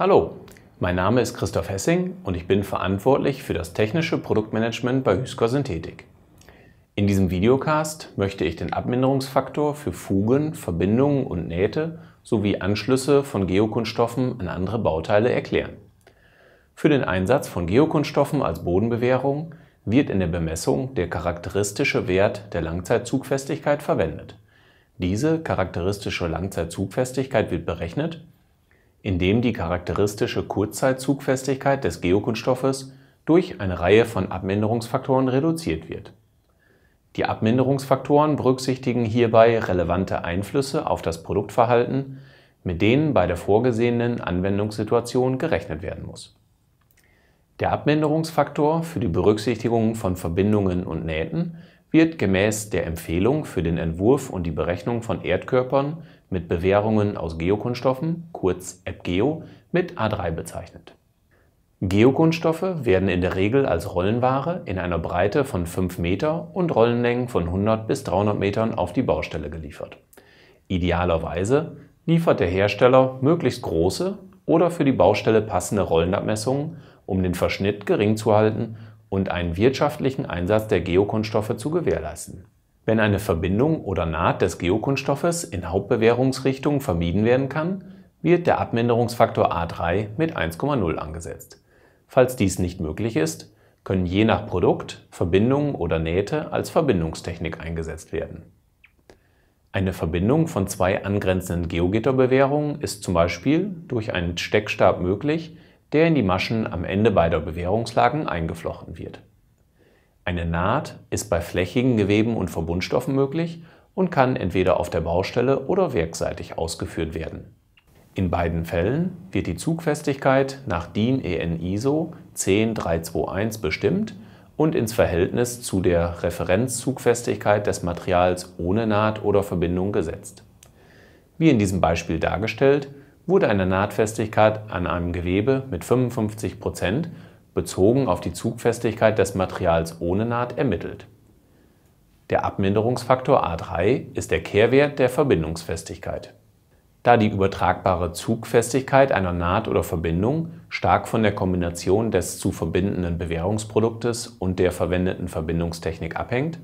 Hallo, mein Name ist Christoph Hessing und ich bin verantwortlich für das technische Produktmanagement bei Hüsker Synthetik. In diesem Videocast möchte ich den Abminderungsfaktor für Fugen, Verbindungen und Nähte sowie Anschlüsse von Geokunststoffen an andere Bauteile erklären. Für den Einsatz von Geokunststoffen als Bodenbewährung wird in der Bemessung der charakteristische Wert der Langzeitzugfestigkeit verwendet. Diese charakteristische Langzeitzugfestigkeit wird berechnet indem die charakteristische Kurzzeitzugfestigkeit des Geokunststoffes durch eine Reihe von Abminderungsfaktoren reduziert wird. Die Abminderungsfaktoren berücksichtigen hierbei relevante Einflüsse auf das Produktverhalten, mit denen bei der vorgesehenen Anwendungssituation gerechnet werden muss. Der Abminderungsfaktor für die Berücksichtigung von Verbindungen und Nähten wird gemäß der Empfehlung für den Entwurf und die Berechnung von Erdkörpern mit Bewährungen aus Geokunststoffen, kurz AppGeo, mit A3 bezeichnet. Geokunststoffe werden in der Regel als Rollenware in einer Breite von 5 Meter und Rollenlängen von 100 bis 300 Metern auf die Baustelle geliefert. Idealerweise liefert der Hersteller möglichst große oder für die Baustelle passende Rollenabmessungen, um den Verschnitt gering zu halten und einen wirtschaftlichen Einsatz der Geokunststoffe zu gewährleisten. Wenn eine Verbindung oder Naht des Geokunststoffes in Hauptbewährungsrichtungen vermieden werden kann, wird der Abminderungsfaktor A3 mit 1,0 angesetzt. Falls dies nicht möglich ist, können je nach Produkt Verbindungen oder Nähte als Verbindungstechnik eingesetzt werden. Eine Verbindung von zwei angrenzenden Geogitterbewährungen ist zum Beispiel durch einen Steckstab möglich, der in die Maschen am Ende beider Bewährungslagen eingeflochten wird. Eine Naht ist bei flächigen Geweben und Verbundstoffen möglich und kann entweder auf der Baustelle oder werkseitig ausgeführt werden. In beiden Fällen wird die Zugfestigkeit nach DIN EN ISO 10321 bestimmt und ins Verhältnis zu der Referenzzugfestigkeit des Materials ohne Naht oder Verbindung gesetzt. Wie in diesem Beispiel dargestellt, wurde eine Nahtfestigkeit an einem Gewebe mit 55 bezogen auf die Zugfestigkeit des Materials ohne Naht ermittelt. Der Abminderungsfaktor A3 ist der Kehrwert der Verbindungsfestigkeit. Da die übertragbare Zugfestigkeit einer Naht oder Verbindung stark von der Kombination des zu verbindenden Bewährungsproduktes und der verwendeten Verbindungstechnik abhängt,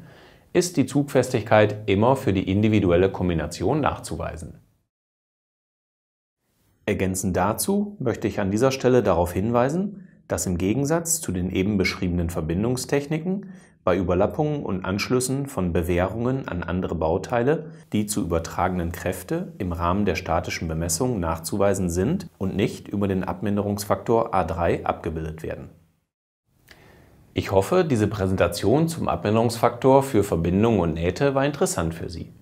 ist die Zugfestigkeit immer für die individuelle Kombination nachzuweisen. Ergänzend dazu möchte ich an dieser Stelle darauf hinweisen, dass im Gegensatz zu den eben beschriebenen Verbindungstechniken bei Überlappungen und Anschlüssen von Bewährungen an andere Bauteile die zu übertragenen Kräfte im Rahmen der statischen Bemessung nachzuweisen sind und nicht über den Abminderungsfaktor A3 abgebildet werden. Ich hoffe, diese Präsentation zum Abminderungsfaktor für Verbindungen und Nähte war interessant für Sie.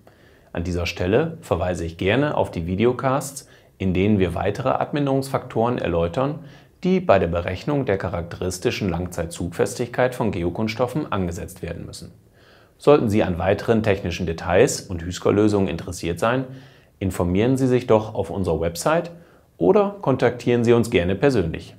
An dieser Stelle verweise ich gerne auf die Videocasts in denen wir weitere Abminderungsfaktoren erläutern, die bei der Berechnung der charakteristischen Langzeitzugfestigkeit von Geokunststoffen angesetzt werden müssen. Sollten Sie an weiteren technischen Details und Hüsker-Lösungen interessiert sein, informieren Sie sich doch auf unserer Website oder kontaktieren Sie uns gerne persönlich.